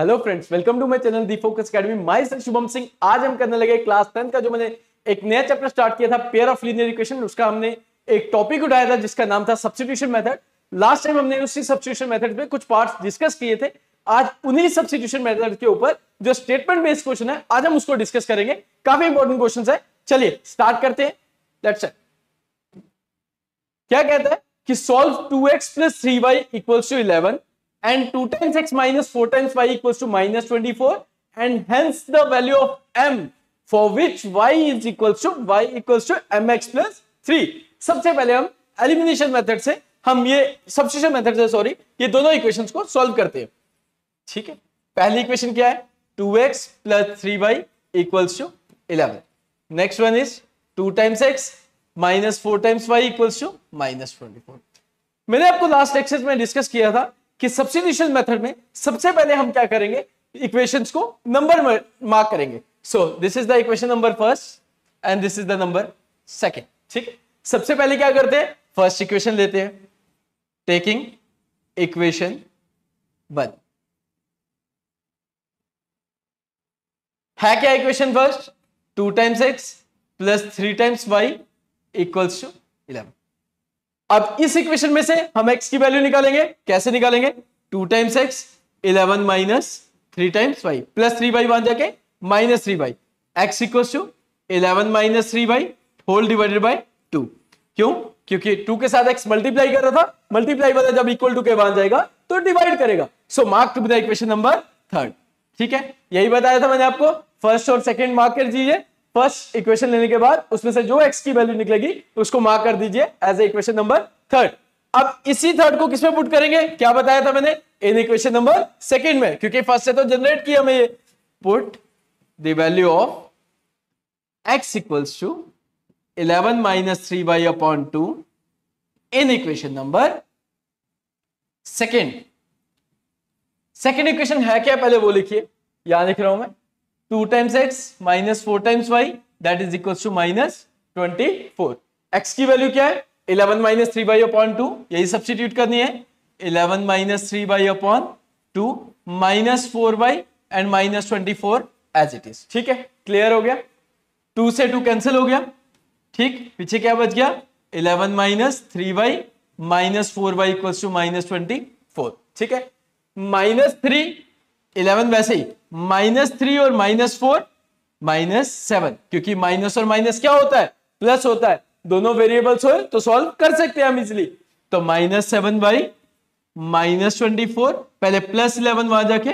Hello friends welcome to my channel the Focus Academy myself Shubham Singh आज हम करने लगे क्लास टेंथ का जो मैंने एक नया चैप्टर स्टार्ट किया था पेयर ऑफ लीनियर इक्वेशन उसका हमने एक टॉपिक उठाया था जिसका नाम था सब्सिट्यूशन मेथड लास्ट टाइम हमने उसी सब्सिट्यूशन मेथड पे कुछ पार्ट्स डिस्कस किए थे आज उन्हीं सब्सिट्यूशन मेथड के ऊपर जो स्टेटमेंट बेस्ड क्वेश्चन है आज हम उसको डिस्कस करेंगे काफी इंपॉर्टेंट क्वेश्चन है चलिए स्टार्ट करते हैं लेट्स क्या कहता है कि solve two x plus three Y equals to eleven and 2 times x minus 4 times y equals to minus 24 and hence the value of m for which y is equals to y equals to mx plus 3 सबसे पहले हम elimination method से हम ये substitution method से sorry ये दोनों equations को सॉल्व करते हैं ठीक है पहली इक्वेशन क्या है 2x x plus three Y equals to eleven next one is 2 times x minus four times y equals to minus twenty four मैंने आपको लास्ट लेक्चर में डिस्कस किया था कि सब्सिट्यूशन मेथड में सबसे पहले हम क्या करेंगे इक्वेशंस को नंबर मार्क करेंगे so this is the equation number first and this is the number second ठीक सबसे पहले क्या करते हैं फर्स्ट इक्वेशन लेते हैं टेकिंग इक्वेशन वन है क्या equation first two times x plus three times y equals to eleven अब इस इक्वेशन में से हम एक्स की वैल्यू निकालेंगे कैसे निकालेंगे two times x eleven minus three times Y plus three by one जाके minus three by x equal to eleven minus three by whole divided by two क्यों क्योंकि टू के साथ एक्स मल्टीप्लाई कर रहा था मल्टीप्लाई वाला जब इक्वल टू के बन जाएगा तो डिवाइड करेगा so mark to the equation number third ठीक है यही बताया था मैंने आपको फर्स्ट और सेकेंड मार्क कर दीजिए फर्स्ट इक्वेशन लेने के बाद उसमें से जो एक्स की वैल्यू निकलेगी उसको मार्क कर दीजिए as a equation number third अब इसी थर्ड को किसमें पुट करेंगे क्या बताया था मैंने इन इक्वेशन नंबर सेकंड में क्योंकि फर्स्ट से तो जनरेट किया हमें ये put the value of x equals to eleven minus three by upon two in equation number second second equation है क्या पहले वो लिखिए यहां लिख रहा हूं मैं two times x minus four times y that is equal to minus twenty four x की वैल्यू क्या है eleven minus three by upon two यही सब्सिट्यूट करनी है eleven minus three by upon two minus four by and minus twenty four as it is ठीक है clear हो गया टू से टू कैंसिल हो गया ठीक पीछे क्या बच गया eleven minus three by minus four by equal to minus twenty four ठीक है माइनस थ्री इलेवन वैसे ही माइनस थ्री और माइनस फोर माइनस सेवन क्योंकि माइनस और माइनस क्या होता है प्लस होता है दोनों वेरिएबल्स हो तो सॉल्व कर सकते हैं हम इजिली तो minus seven by minus twenty four पहले प्लस इलेवन वहां जाके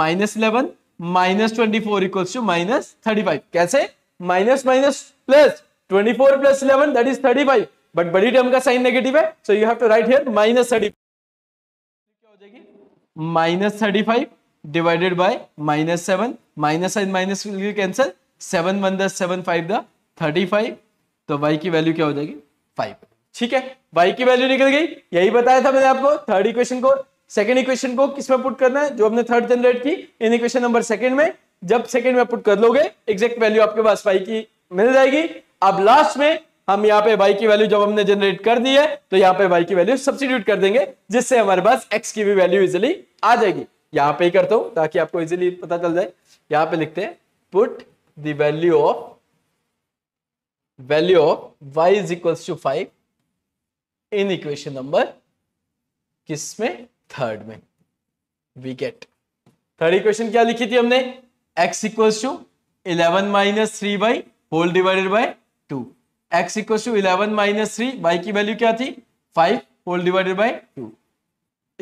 minus eleven minus twenty four equals to minus thirty five कैसे minus minus plus twenty four plus eleven that is thirty five but बड़ी term का sign negative है so you have to write here minus thirty क्या हो जाएगी minus thirty five divided by minus seven minus sign minus will seven one दस seven five the thirty five तो y की value क्या हो जाएगी फाइव ठीक है वाई की वैल्यू निकल गई यही बताया था मैंने आपको थर्ड इक्वेशन को सेकेंड इक्वेशन को किसमें पुट करना है जो हमने थर्ड जनरेट की इन इक्वेशन नंबर सेकंड में जब सेकंड में पुट कर लोगे एग्जैक्ट वैल्यू आपके पास वाई की मिल जाएगी अब लास्ट में हम यहाँ पे वाई की वैल्यू जब हमने जनरेट कर दी है तो यहाँ पे वाई की वैल्यू सब्सिट्यूट कर देंगे जिससे हमारे पास एक्स की भी वैल्यू इजिली आ जाएगी यहाँ पे ही करता हूँ ताकि आपको इजीली पता चल जाए यहाँ पे लिखते हैं put the value of value of Y is equal to five in equation number किस में थर्ड में वी गेट थर्ड इक्वेशन क्या लिखी थी हमने x equal to eleven minus three by whole divided by two x equal to eleven minus three by की value क्या थी five whole divided by two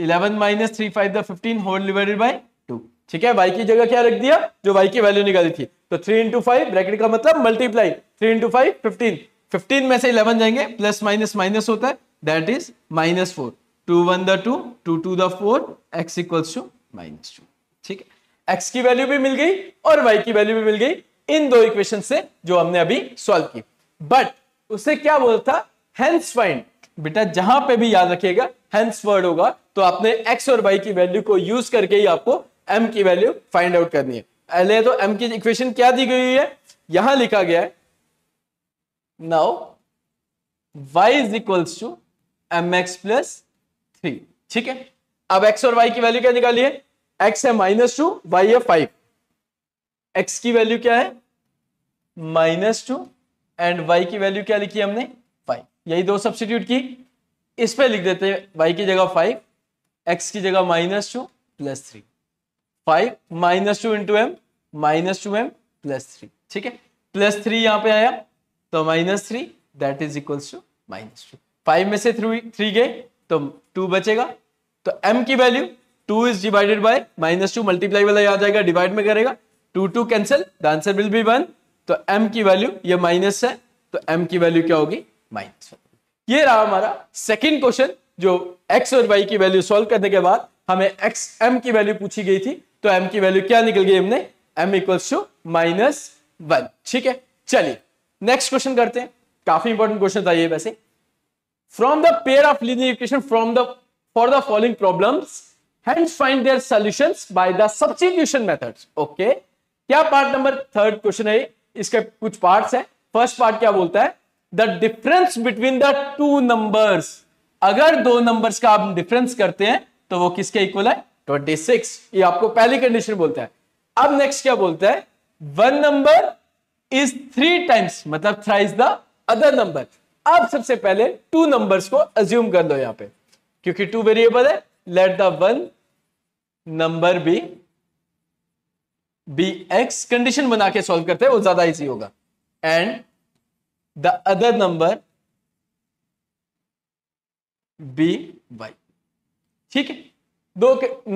eleven minus three five fifteen whole divided by two ठीक है Y की जगह क्या रख दिया जो वाई की वैल्यू निकाली थी तो थ्री इंटू फाइव ब्रैकेट का मतलब multiply three into five fifteen fifteen में से इलेवन जाएंगे प्लस माइनस माइनस होता है that is minus four two one the two two two the four x equals to minus two ठीक है x की वैल्यू भी मिल गई और वाई की वैल्यू भी मिल गई इन दो इक्वेशन से जो हमने अभी सॉल्व की बट उसे क्या बोलता हेंस फाइंड बेटा जहां पे भी याद रखिएगा वर्ड होगा तो आपने एक्स और वाई की वैल्यू को यूज करके ही आपको एम की वैल्यू फाइंड आउट करनी है पहले तो एम की इक्वेशन क्या दी गई है यहां लिखा गया है now y is equals to M x plus three ठीक है अब एक्स और वाई की वैल्यू क्या निकाली है एक्स है माइनस टू वाई है फाइव एक्स की वैल्यू क्या है माइनस टू एंड वाई की वैल्यू क्या लिखी हमने फाइव यही दो सब्सिट्यूट की इस पे लिख देते हैं y की जगह फाइव x की जगह minus two plus three five minus two into M minus two M plus three ठीक है प्लस थ्री यहां पे आया तो minus three that is equal to minus two five में से थ्री थ्री गए तो टू बचेगा तो m की value two is divided by minus two multiply वाला आ जाएगा डिवाइड में करेगा two two cancel the answer will be one तो m की वैल्यू ये माइनस है तो m की वैल्यू क्या होगी माइनस वन ये रहा हमारा सेकेंड क्वेश्चन जो एक्स और वाई की वैल्यू सॉल्व करने के बाद हमें एक्स एम की वैल्यू पूछी गई थी तो एम की वैल्यू क्या निकल गई हमने M equals to minus one ठीक है चलिए नेक्स्ट क्वेश्चन करते हैं काफी इंपॉर्टेंट क्वेश्चन था ये वैसे from the pair of linear equation from the for the following problem find their solution by the substitution method okay क्या पार्ट नंबर थर्ड क्वेश्चन है इसके कुछ पार्ट्स हैं फर्स्ट पार्ट क्या बोलता है the difference between the two numbers अगर दो नंबर्स का आप डिफरेंस करते हैं तो वो किसके इक्वल है 26 ये आपको पहली कंडीशन बोलता है अब नेक्स्ट क्या बोलता है one number is three times मतलब three is the other number अब सबसे पहले टू नंबर्स को अज्यूम कर लो यहां पे क्योंकि टू वेरिएबल है let the one number be be X condition बना के सॉल्व करते हैं वो ज्यादा इजी होगा and the other number be Y ठीक है दो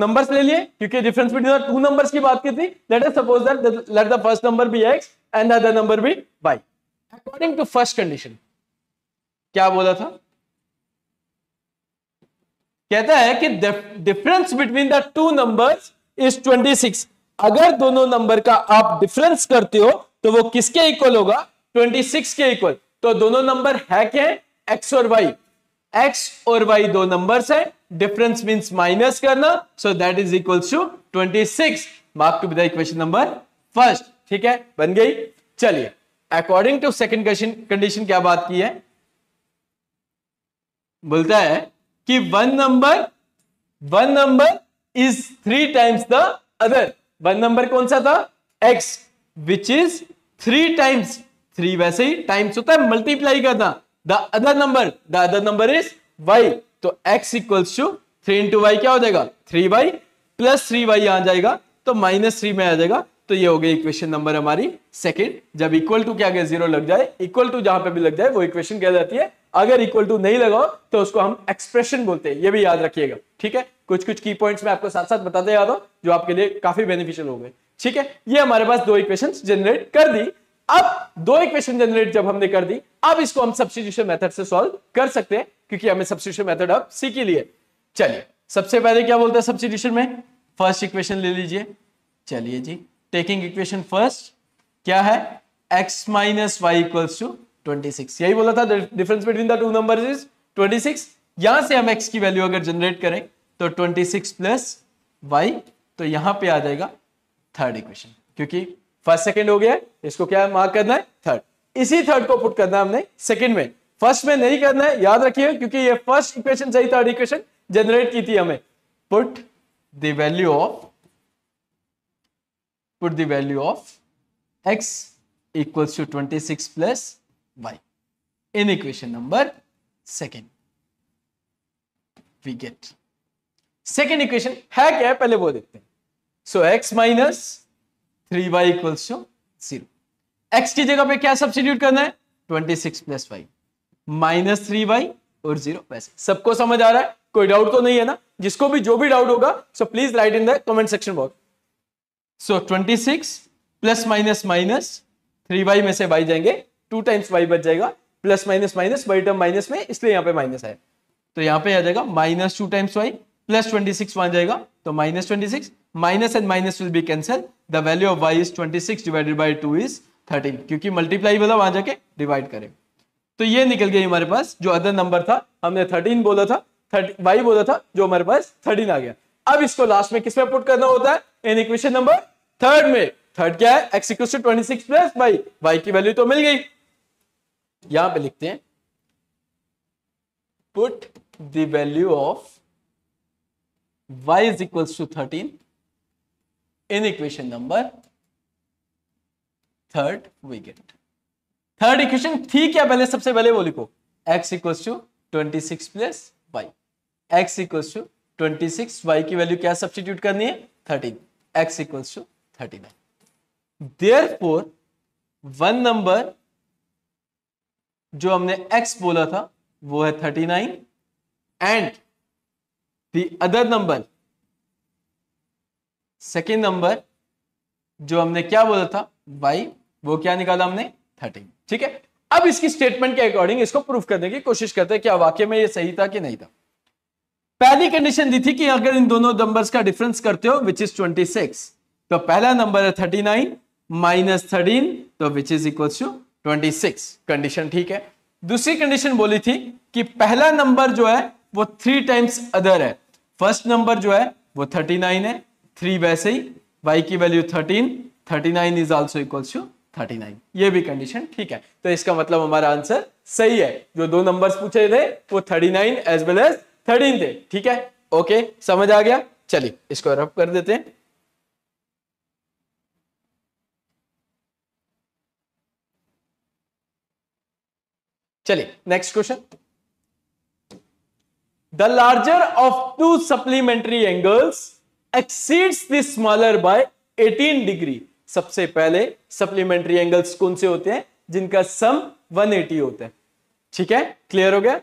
नंबर्स ले लिए क्योंकि डिफरेंस बिटवीन टू नंबर्स की बात की थी let us suppose that let the first number be X and other number be Y according to first condition क्या बोला था कहता है कि difference between the two numbers is 26 अगर दोनों नंबर का आप डिफरेंस करते हो तो वो किसके इक्वल होगा 26 के इक्वल तो दोनों नंबर है क्या एक्स और वाई एक्स और वाई दो नंबर्स है डिफरेंस मींस माइनस करना so that is equal to 26 mark to be question number first ठीक है बन गई चलिए according to second question condition क्या बात की है बोलता है कि one number one number is three times the other one number कौन सा था X which is three times three वैसे ही टाइम्स होता है मल्टीप्लाई करना the other number the other number is Y तो X equals to three into Y क्या हो जाएगा three Y plus three Y आ जाएगा तो माइनस थ्री में आ जाएगा तो ये हो गई इक्वेशन नंबर हमारी सेकंड जब इक्वल टू क्या गया जीरो लग जाए इक्वल टू जहां पे भी लग जाए वो इक्वेशन कह जाती है अगर इक्वल टू नहीं लगाओ तो उसको हम एक्सप्रेशन बोलते हैं ये भी याद रखिएगा ठीक है कुछ कुछ की पॉइंट्स मैं आपको साथ साथ बताते जा रहा हूं जो आपके लिए काफी बेनिफिशियल हो गए ठीक है ये हमारे पास दो इक्वेशन जनरेट कर दी अब दो इक्वेशन जनरेट जब हमने कर दी अब इसको हम सब्सिट्यूशन मेथड से सॉल्व कर सकते हैं क्योंकि हमें सब्सिट्यूशन मेथड अब सीख ही लिए चलिए सबसे पहले क्या बोलते हैं सब्सिट्यूशन में फर्स्ट इक्वेशन ले लीजिए चलिए जी टेकिंग इक्वेशन फर्स्ट क्या है x minus Y equals to twenty six यही बोला था difference between the two number is twenty six यहां से हम x की वैल्यू अगर जनरेट करें तो ट्वेंटी सिक्स प्लस वाई तो यहां पे आ जाएगा थर्ड इक्वेशन क्योंकि फर्स्ट सेकंड हो गया इसको क्या मार्क करना है थर्ड इसी थर्ड को पुट करना है हमने सेकंड में फर्स्ट में नहीं करना है याद रखिए क्योंकि ये फर्स्ट इक्वेशन सही थर्ड इक्वेशन जनरेट की थी हमें put the value of put the value of equals to twenty six plus Y in equation number second we get second equation है क्या है पहले वो देखते हैं so X minus three Y equals to zero X की जगह पे क्या सब्सिट्यूट करना है twenty six plus Y minus three Y और जीरो वैसे सबको समझ आ रहा है कोई डाउट तो नहीं है ना जिसको भी जो भी डाउट होगा so please write in the comment section box so twenty six plus minus minus three Y में से वाई जाएंगे टू टाइम्स वाई बच जाएगा plus minus minus Y term minus में इसलिए यहां पे माइनस है तो यहां पे आ जाएगा minus two times Y plus twenty six वहां जाएगा तो minus twenty six minus and minus will be cancel the value of Y is twenty six divided by two is thirteen क्योंकि मल्टीप्लाई बोला वहां जाके डिवाइड करें तो ये निकल गया हमारे पास जो अदर नंबर था हमने थर्टीन बोला था वाई बोला था जो हमारे पास थर्टीन आ गया अब इसको लास्ट में किस में पुट करना होता है इन इक्वेशन नंबर थर्ड में थर्ड क्या है X equal to twenty six plus Y Y की वैल्यू तो मिल गई यहां पे लिखते हैं put the value of Y is equals to thirteen in equation number third we get third equation थी क्या पहले सबसे पहले वो लिखो x equals to twenty six plus Y X equal to twenty six Y की वैल्यू क्या substitute करनी है thirteen X equal to thirty nine therefore one number जो हमने एक्स बोला था वो है thirty nine and the other number second number जो हमने क्या बोला था वाई वो क्या निकाला हमने थर्टीन ठीक है अब इसकी स्टेटमेंट के अकॉर्डिंग इसको प्रूफ करने की कोशिश करते हैं क्या वाक्य में ये सही था कि नहीं था पहली कंडीशन दी थी कि अगर इन दोनों नंबर्स का डिफरेंस करते हो विच इज 26 तो पहला नंबर है थर्टी नाइन माइनस थर्टीन तो which is equal to six condition ठीक है दूसरी कंडीशन बोली थी कि पहला नंबर जो है वो थ्री टाइम्स अदर है फर्स्ट नंबर जो है वो थर्टी नाइन है थ्री वैसे ही वाई की value thirteen thirty nine is also equals to thirty nine ये भी कंडीशन ठीक है तो इसका मतलब हमारा आंसर सही है जो दो नंबर पूछे थे वो thirty nine as well as thirteen थे ठीक है ओके समझ आ गया चलिए इसको रब कर देते हैं चलिए next question the larger of two supplementary angles exceeds the smaller by 18 degree सबसे पहले सप्लीमेंट्री एंगल्स कौन से होते हैं जिनका सम 180 होता है ठीक है क्लियर हो गया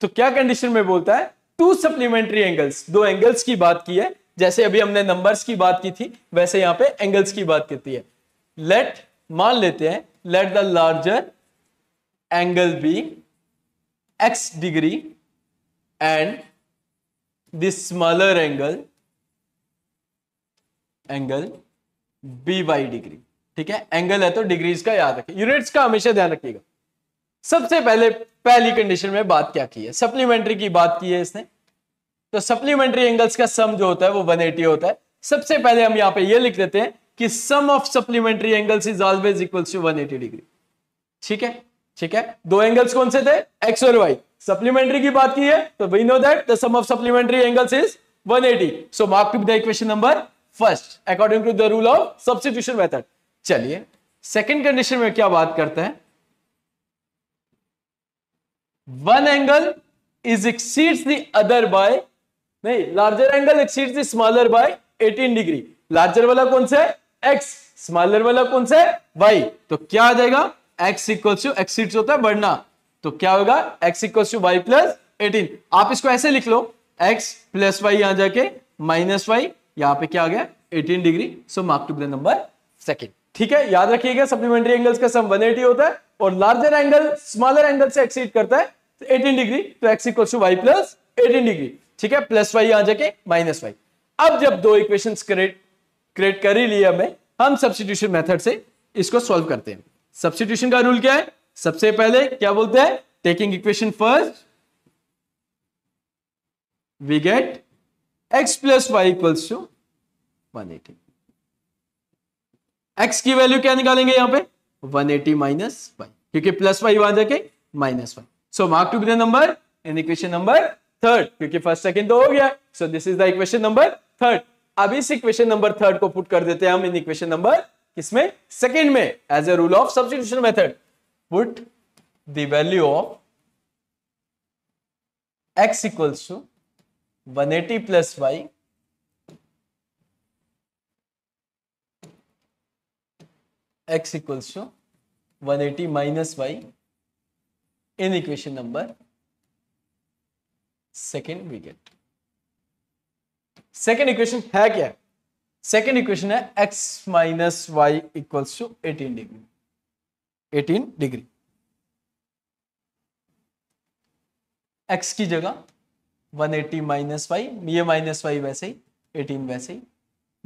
तो क्या कंडीशन में बोलता है टू सप्लीमेंट्री एंगल्स दो एंगल्स की बात की है जैसे अभी हमने नंबर्स की बात की थी वैसे यहां पे एंगल्स की बात करती है लेट मान लेते हैं let the larger angle be X degree and this smaller angle angle be by degree ठीक है एंगल है तो डिग्रीज का याद रखिए यूनिट्स का हमेशा ध्यान रखिएगा सबसे पहले पहली कंडीशन में बात क्या की है सप्लीमेंट्री की बात की है इसने तो सप्लीमेंट्री एंगल्स का सम जो होता है वो 180 होता है सबसे पहले हम यहां पे ये लिख देते हैं कि sum of supplementary angles is always equals to 180 degree ठीक है ठीक है दो एंगल्स कौन से थे एक्स और वाई सप्लीमेंट्री की बात की है तो we know that the sum of supplementary angles is 180 so mark the equation number first according to the rule of substitution method चलिए सेकंड कंडीशन में क्या बात करते हैं one angle is exceeds the other by नहीं larger angle exceeds the smaller by 18 degree larger वाला कौन सा है x स्मॉलर वाला कौन सा है y तो क्या आ जाएगा x इक्वल्स टू एक्सीड्स होता है बढ़ना तो क्या होगा X इक्व to Y plus eighteen आप इसको ऐसे लिख लो एक्स प्लस वाई यहां जाके माइनस वाई यहां पे क्या आ गया 18 degree so mark to number second ठीक है याद रखिएगा सप्लीमेंट्री एंगल्स का सम 180 होता है और लार्जर एंगल स्मॉलर एंगल से एक्सीड करता है तो 18 डिग्री तो X equal to Y plus eighteen degree ठीक है प्लस वाई यहां जाके माइनस वाई अब जब दो इक्वेशन क्रिएट क्रिएट कर ही लिए हमें हम सब्सिट्यूशन मेथड से इसको सॉल्व करते हैं सब्सिट्यूशन का रूल क्या है सबसे पहले क्या बोलते हैं taking equation first we get X plus Y equals to one eighty X की वैल्यू क्या निकालेंगे यहां पे 180 एटी माइनस वाई क्योंकि प्लस वाई वहां जाके minus Y so mark to be the number in equation number third क्योंकि first second तो हो गया so this is the equation number third अब इस इक्वेशन नंबर थर्ड को पुट कर देते हैं हम इन इक्वेशन नंबर किसमें सेकंड में as a rule of substitution method put the value of x equals to 180 plus y x equals to 180 minus y in equation number second we get second equation है क्या second equation है x minus y equals to 18 degree eighteen degree X की जगह 180 eighty minus Y ये minus Y वैसे ही 18 वैसे ही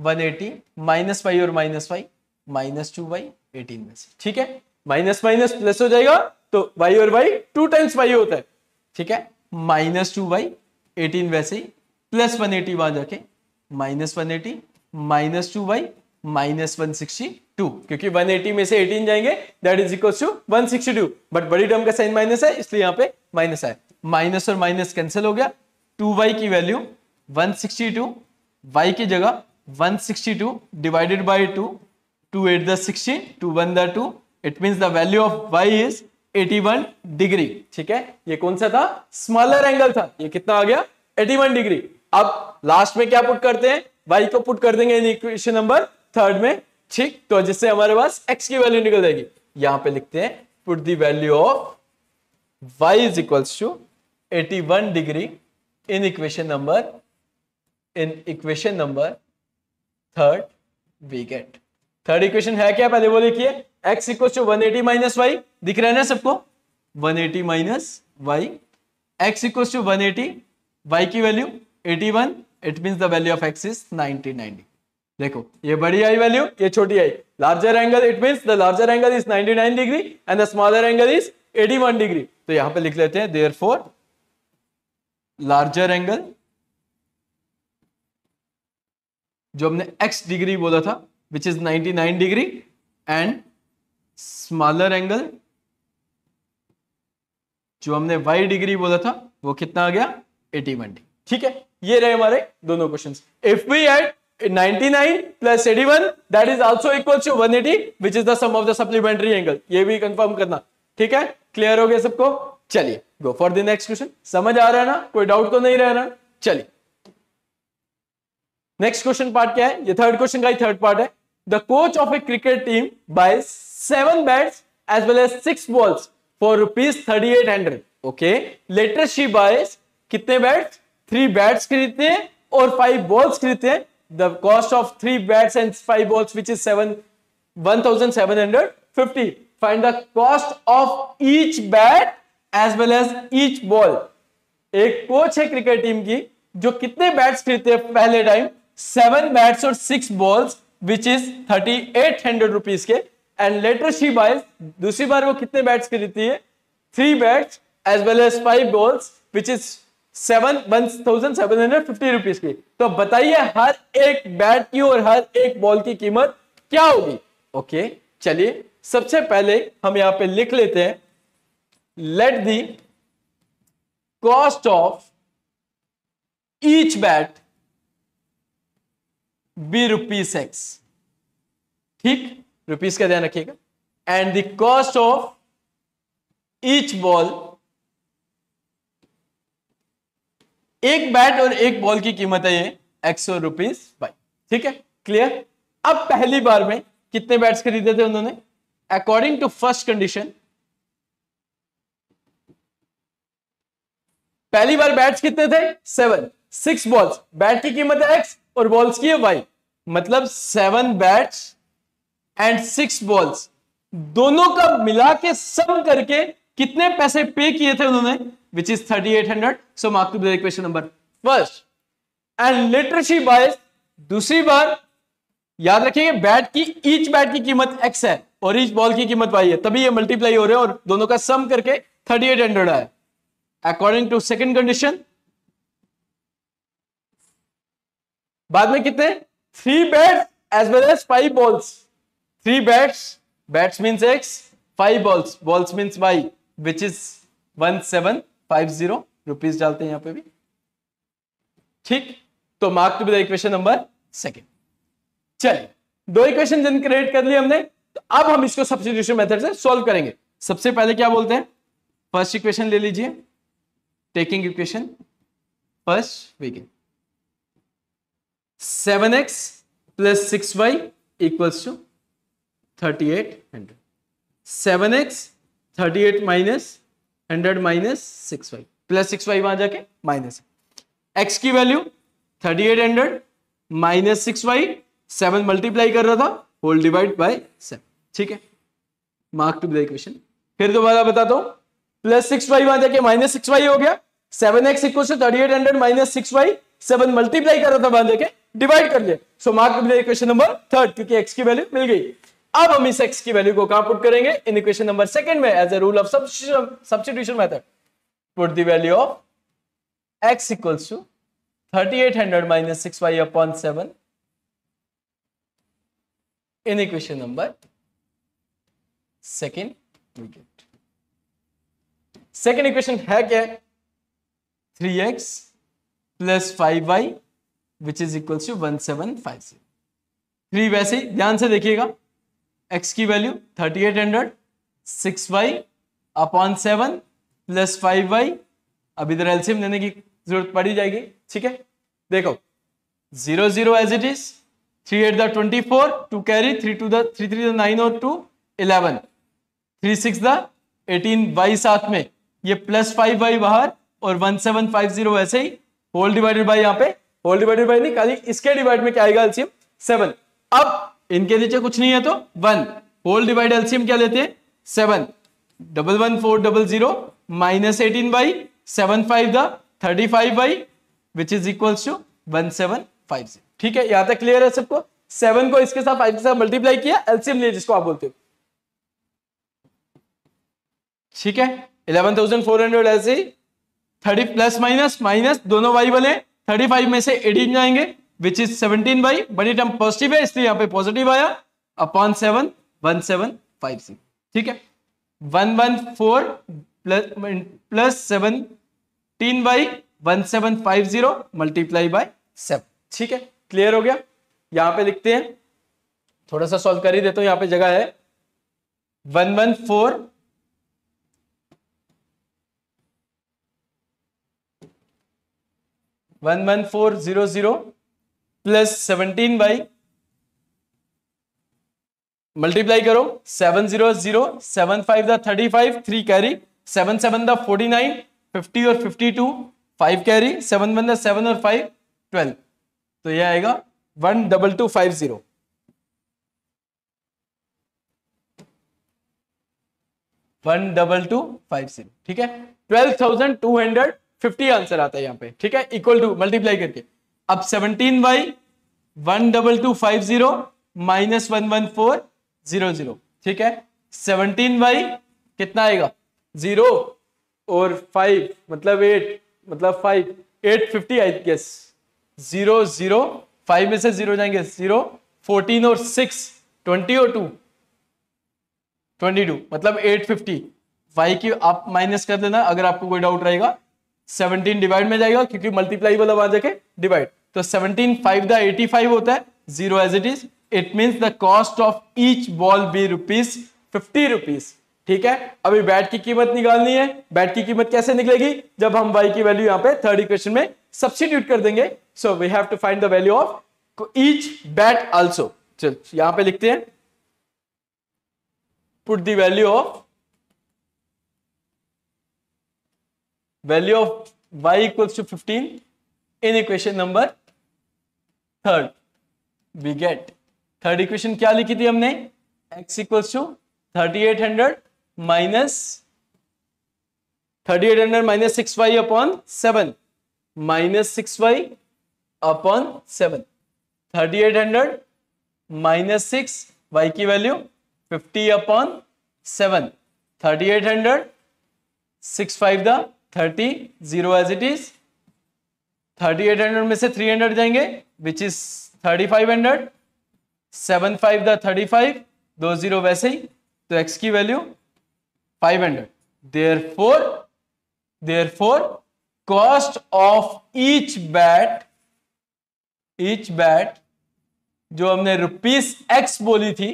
180 एटी माइनस वाई और minus Y minus two Y eighteen वैसे ठीक है माइनस माइनस प्लस हो जाएगा तो वाई और वाई टू टाइम्स वाई होता है ठीक है माइनस टू वाई एटीन वैसे ही प्लस वन एटी वहां जाके minus one eighty minus two Y minus one sixty two क्योंकि 180 में से 18 जाएंगे that is equal to 162 but बड़ी टर्म का साइन माइनस है इसलिए यहाँ पे माइनस है माइनस और माइनस कैंसिल हो गया 2y की वैल्यू 162 y की जगह 162 divided by 2 2 8 the 16 2 1 the 2 it means the value of y is 81 degree ठीक है ये कौन सा था स्मॉलर एंगल था ये कितना आ गया 81 डिग्री अब लास्ट में क्या पुट करते हैं y को पुट कर देंगे इन इक्वेशन नंबर थर्ड में ठीक तो जिससे हमारे पास x की वैल्यू निकल जाएगी यहां पे लिखते हैं put the value of y is equals to 81 degree in equation number in equation number third we get third equation है क्या पहले वो लिखिए x equal to one eighty minus Y दिख रहा है ना सबको one eighty minus Y X equal to one eighty Y की value eighty one it mean the value of X is ninety ninety देखो ये बड़ी आई वैल्यू ये छोटी आई larger angle it mean the larger angle is 99 degree and the smaller angle is 81 degree तो यहां पे लिख लेते हैं देयर फोर लार्जर एंगल जो हमने x डिग्री बोला था which is 99 degree and smaller angle जो हमने y डिग्री बोला था वो कितना आ गया 81 डिग्री ठीक है ये रहे हमारे दोनों questions if we add 99 plus 81 that is also equals to 180 which is the sum of the supplementary angle ये भी कंफर्म करना ठीक है क्लियर हो गया सबको चलिए go for the next question समझ आ रहा है ना कोई डाउट तो नहीं रह रहा चलिए नेक्स्ट क्वेश्चन पार्ट क्या है ये थर्ड क्वेश्चन का ही थर्ड पार्ट है the coach of a cricket team buy seven bats as well as six balls for rupees thirty eight hundred okay later she buy कितने बैट्स थ्री बैट्स खरीदते हैं और फाइव बॉल्स खरीदते हैं the cost of three bats and five balls, which is seven one thousand seven hundred fifty. Find the cost of each bat as well as each ball एक coach है cricket team की जो कितने bats खरीदते हैं पहले time seven bats और six balls which is thirty eight hundred rupees के एंड लेटर शी बाइज दूसरी बार वो कितने बैट्स खरीदती है three bats as well as five balls which is seven one thousand seven hundred fifty rupees की तो बताइए हर एक बैट की और हर एक बॉल की कीमत क्या होगी ओके चलिए सबसे पहले हम यहां पे लिख लेते हैं let the cost of each bat be rupees x ठीक रुपीज का ध्यान रखिएगा and the cost of each ball एक बैट और एक बॉल की कीमत है ये एक सौ रुपीज बाई ठीक है क्लियर अब पहली बार में कितने बैट्स खरीदे थे उन्होंने अकॉर्डिंग टू फर्स्ट कंडीशन पहली बार बैट्स कितने थे सेवन सिक्स बॉल्स बैट की कीमत है एक्स और बॉल्स की है वाई मतलब seven bats and six balls दोनों का मिला के सम करके कितने पैसे पे किए थे उन्होंने which is 3800 so mark to the equation number first and later she buys दूसरी बार याद रखेंगे बैट की ईच बैट की कीमत एक्स है और ईच बॉल की कीमत वाई है तभी ये मल्टीप्लाई हो रहे हैं और दोनों का सम करके 3800 आया अकॉर्डिंग टू सेकेंड कंडीशन बाद में कितने three bats as well as five balls three bats bats means x five balls balls means y which is one seven five zero rupees डालते हैं यहां पे भी ठीक तो mark to be the equation number second चलिए दो equation जन क्रिएट कर लिए हमने तो अब हम इसको सब्सिट्यूशन मेथड से सॉल्व करेंगे सबसे पहले क्या बोलते हैं फर्स्ट इक्वेशन ले लीजिए taking equation first we get seven x plus six y equals to thirty eight hundred seven x thirty eight minus hundred minus six y plus six y वहां जाके माइनस एक्स की value thirty eight hundred minus six y seven multiply कर रहा था whole divide by seven ठीक है mark to the equation फिर दोबारा बताता हूं प्लस सिक्स वाई वहां जाके माइनस सिक्स वाई हो गया seven x equal to thirty eight hundred minus six y seven multiply कर रहा था वहां जाके डिवाइड कर लिया so mark to the equation number third क्योंकि एक्स की वैल्यू मिल गई अब हम इस एक्स की वैल्यू को कहां पुट करेंगे इन इक्वेशन नंबर सेकंड में as a rule of substitution method put the value of x equal to thirty eight hundred minus six y upon seven in equation number second we get second equation है क्या three x plus five y which is equal to one seven five seven three वैसे ही ध्यान से देखिएगा x की value thirty eight hundred six y upon seven plus five Y अब इधर एल्सियम लेने की जरूरत पड़ी जाएगी ठीक है देखो zero zero as it is three eight the twenty four two carry three two three three the nine और two eleven three six the eighteen y साथ में ये प्लस फाइव वाई बाहर और वन सेवन फाइव जीरो वैसे ही whole divided by यहाँ पे whole divided by नहीं खाली इसके डिवाइड में क्या आएगा एल्सियम सेवन अब इनके नीचे कुछ नहीं है तो वन होल डिवाइड एल्सियम क्या लेते हैं seven double one four double zero minus eighteen by seven five the thirty five by which is equal to one seven five zero ठीक है यहां तक क्लियर है सबको सेवन को इसके साथ फाइव के साथ मल्टीप्लाई किया एल्सियम लिया जिसको आप बोलते हो ठीक है इलेवन थाउजेंड फोर हंड्रेड ऐसे थर्टी प्लस माइनस माइनस दोनों वाई वाले थर्टी फाइव में से एटीन जाएंगे विच इज सेवनटीन बाई बड़ी टर्म पॉजिटिव है इसलिए यहां पे पॉजिटिव आया upon seven one seven five six ठीक है one one four plus plus seventeen by one seven five zero multiply by seven ठीक है क्लियर हो गया यहां पे लिखते हैं थोड़ा सा सॉल्व कर ही देता हूं यहां पे जगह है one one four one one four zero zero plus seventeen by multiply करो seven zero zero seven five the thirty five three carry seven seven the forty nine fifty और fifty two five carry seven one the seven और five twelve तो यह आएगा one double two five zero one double two five zero ठीक है twelve thousand two hundred fifty answer आता है यहाँ पे ठीक है इक्वल टू मल्टीप्लाई करके अब seventeen y one double two five zero minus one one four zero zero ठीक है सेवनटीन वाई कितना आएगा जीरो और फाइव मतलब एट मतलब five eight fifty I guess zero zero five में से जीरो जाएंगे जीरो फोर्टीन और सिक्स ट्वेंटी और टू ट्वेंटी टू मतलब एट फिफ्टी वाई की आप माइनस कर देना अगर आपको कोई डाउट रहेगा 17 डिवाइड में जाएगा क्योंकि मल्टीप्लाई वाला वहां जाके डिवाइड तो 17 फाइव द 85 होता है zero as it is it means the cost of each ball be rupees fifty rupees ठीक है अभी बैट की कीमत निकालनी है बैट की कीमत कैसे निकलेगी जब हम वाई की वैल्यू यहाँ पे थर्ड इक्वेशन में सब्सिट्यूट कर देंगे so we have to find the value of each bat also चल यहां पे लिखते हैं put the value of value of y equals to fifteen in equation number third we get third equation क्या लिखी थी हमने x equals to thirty eight hundred minus thirty eight hundred minus six y upon seven minus six y upon seven thirty eight hundred minus six Y की value fifty upon seven thirty eight hundred six five the thirty zero as it is thirty eight hundred में से three hundred जाएंगे which is thirty five hundred seven five the thirty five दो zero वैसे ही तो x की value five hundred therefore therefore cost of each bat each bat जो हमने रुपीस एक्स बोली थी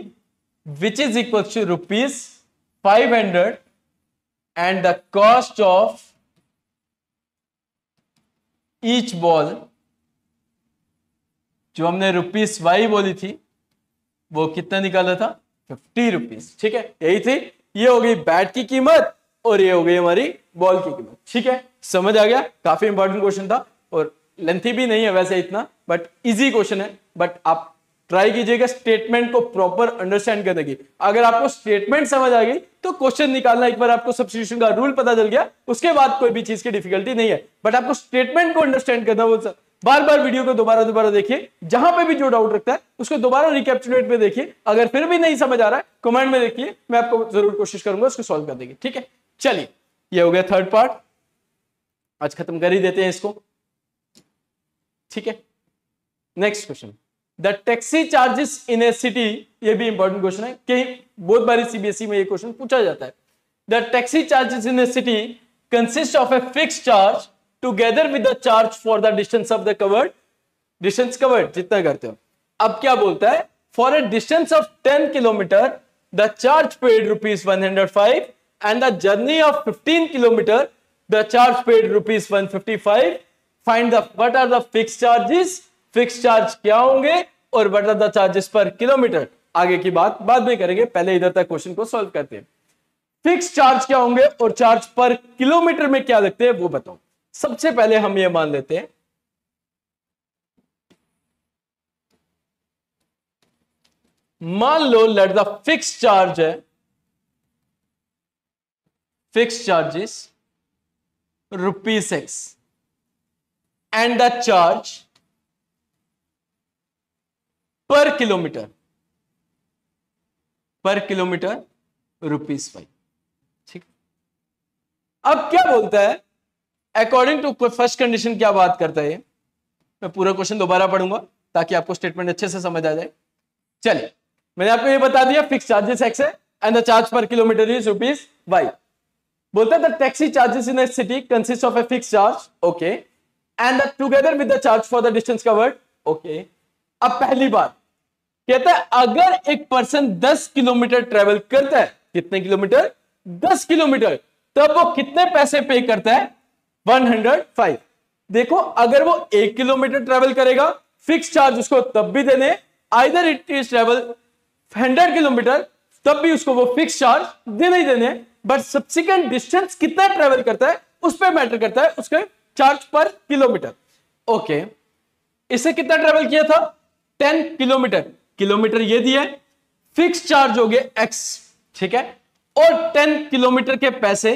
which is equal to rupees five hundred and the cost of each ball जो हमने रुपीस वाई बोली थी वो कितना निकाला था फिफ्टी रुपीस ठीक है यही थी ये हो गई बैट की कीमत और ये हो गई हमारी बॉल की कीमत ठीक है समझ आ गया काफी इंपॉर्टेंट क्वेश्चन था और लेंथी भी नहीं है वैसे इतना बट इजी क्वेश्चन है बट आप ट्राई कीजिएगा स्टेटमेंट को प्रॉपर अंडरस्टैंड करने की अगर आपको स्टेटमेंट समझ आ गई तो क्वेश्चन निकालना एक बार आपको सब्सिट्यूशन का रूल पता चल गया उसके बाद कोई भी चीज की डिफिकल्टी नहीं है बट आपको स्टेटमेंट को अंडरस्टैंड करना वो बार बार वीडियो को दोबारा दोबारा देखिए जहां पे भी जो डाउट रखता है उसको दोबारा रिकेप्चुलेट में देखिए अगर फिर भी नहीं समझ आ रहा है कमेंट में देखिए मैं आपको जरूर कोशिश करूंगा उसको सॉल्व कर देंगे ठीक है चलिए ये हो गया थर्ड पार्ट आज खत्म कर ही देते हैं इसको ठीक है next question the taxi charges in a city ये भी इंपॉर्टेंट क्वेश्चन है कि बहुत बारी सीबीएसई e में ये क्वेश्चन पूछा जाता है the taxi charges in a city consist of a fix charge together with the charge for the distance of the covered distance covered जितना करते हो अब क्या बोलता है for a distance of ten kilometre the charge paid rupees one hundred five and the journey of fifteen kilometre the charge paid rupees one fifty five find the what are the fix charges fix charge क्या होंगे और what are the charges per kilometre आगे की बात बाद में करेंगे पहले इधर तक क्वेश्चन को सॉल्व करते हैं फिक्स चार्ज क्या होंगे और चार्ज पर किलोमीटर में क्या लगते हैं वो बताओ सबसे पहले हम ये मान लेते हैं मान लो लेट द फिक्स चार्ज है fix charges rupees x and the charge per kilometre per kilometre rupees five ठीक अब क्या बोलता है अकॉर्डिंग टू फर्स्ट कंडीशन क्या बात करता है मैं पूरा क्वेश्चन दोबारा पढ़ूंगा ताकि आपको स्टेटमेंट अच्छे से समझ आ जाए चलिए मैंने आपको ये बता दिया फिक्स चार्जेस एक्स है and the charge per kilometre is rupees y बोलता है the taxi charges in city consist of a fix charge okay and together with the charge for the distance covered okay अब पहली बार कहता है अगर एक person 10 kilometre travel करता है कितने किलोमीटर 10 किलोमीटर तब वो कितने पैसे पे करता है 105 देखो अगर वो एक किलोमीटर ट्रेवल करेगा फिक्स चार्ज उसको तब भी देने either it is travel hundred kilometre तब भी उसको वो फिक्स चार्ज देने ही देने बट सब्सिक्वेंट डिस्टेंस कितना ट्रेवल करता है उस पर मैटर करता है उसके charge per kilometre okay okay. इसे कितना ट्रेवल किया था 10 किलोमीटर किलोमीटर ये दिए फिक्स चार्ज हो गए एक्स ठीक है और टेन किलोमीटर के पैसे